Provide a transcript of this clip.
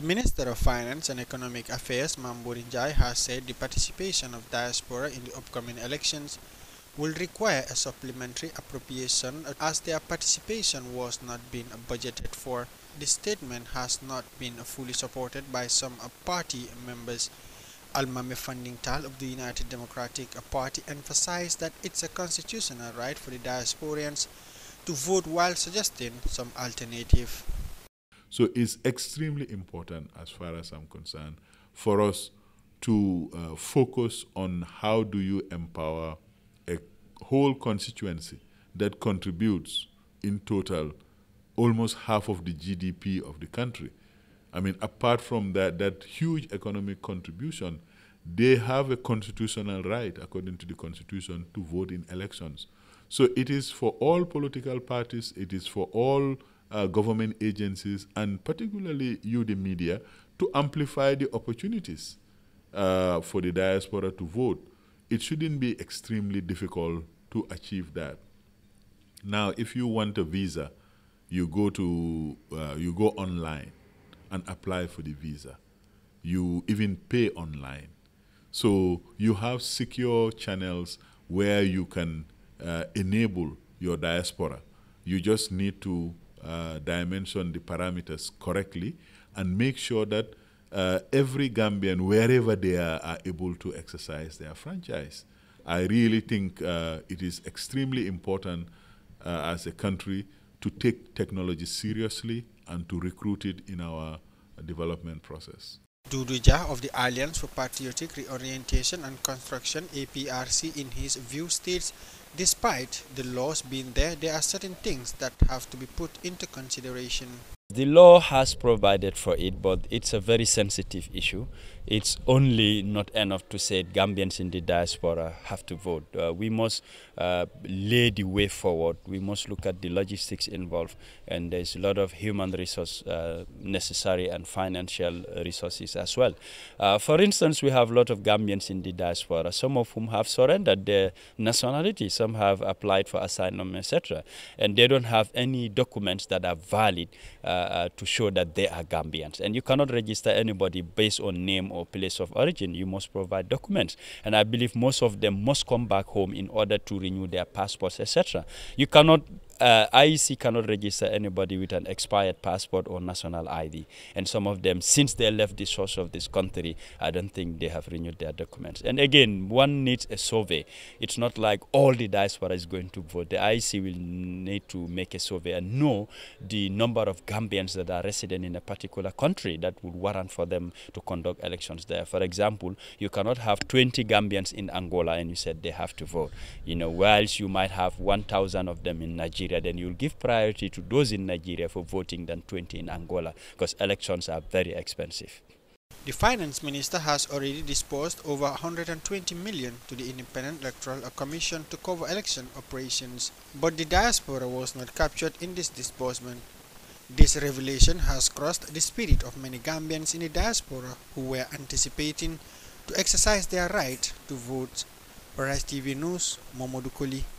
The Minister of Finance and Economic Affairs, Mamburinjai, has said the participation of diaspora in the upcoming elections will require a supplementary appropriation as their participation was not being budgeted for. The statement has not been fully supported by some party members. Almame Fundingtal of the United Democratic Party emphasized that it's a constitutional right for the diasporians to vote while suggesting some alternative. So it's extremely important, as far as I'm concerned, for us to uh, focus on how do you empower a whole constituency that contributes in total almost half of the GDP of the country. I mean, apart from that, that huge economic contribution, they have a constitutional right, according to the Constitution, to vote in elections. So it is for all political parties, it is for all uh, government agencies, and particularly you, the media, to amplify the opportunities uh, for the diaspora to vote. It shouldn't be extremely difficult to achieve that. Now, if you want a visa, you go to uh, you go online and apply for the visa. You even pay online, so you have secure channels where you can uh, enable your diaspora. You just need to uh, dimension the parameters correctly and make sure that uh, every Gambian, wherever they are, are able to exercise their franchise. I really think uh, it is extremely important uh, as a country to take technology seriously and to recruit it in our development process. Duduja of the Alliance for Patriotic Reorientation and Construction APRC in his view states, despite the laws being there, there are certain things that have to be put into consideration. The law has provided for it, but it's a very sensitive issue. It's only not enough to say Gambians in the diaspora have to vote. Uh, we must uh, lay the way forward. We must look at the logistics involved, and there's a lot of human resource uh, necessary and financial resources as well. Uh, for instance, we have a lot of Gambians in the diaspora, some of whom have surrendered their nationality, some have applied for asylum, etc., and they don't have any documents that are valid. Uh, uh, uh, to show that they are Gambians. And you cannot register anybody based on name or place of origin. You must provide documents. And I believe most of them must come back home in order to renew their passports, etc. You cannot uh, IEC cannot register anybody with an expired passport or national ID. And some of them, since they left the source of this country, I don't think they have renewed their documents. And again, one needs a survey. It's not like all the diaspora is going to vote. The IEC will need to make a survey and know the number of Gambians that are resident in a particular country that would warrant for them to conduct elections there. For example, you cannot have 20 Gambians in Angola and you said they have to vote. You know, whilst you might have 1,000 of them in Nigeria Nigeria, then you'll give priority to those in Nigeria for voting than 20 in Angola, because elections are very expensive. The finance minister has already disbursed over 120 million to the Independent Electoral Commission to cover election operations, but the diaspora was not captured in this disbursement. This revelation has crossed the spirit of many Gambians in the diaspora who were anticipating to exercise their right to vote. Paradise TV News, Momodou Koli.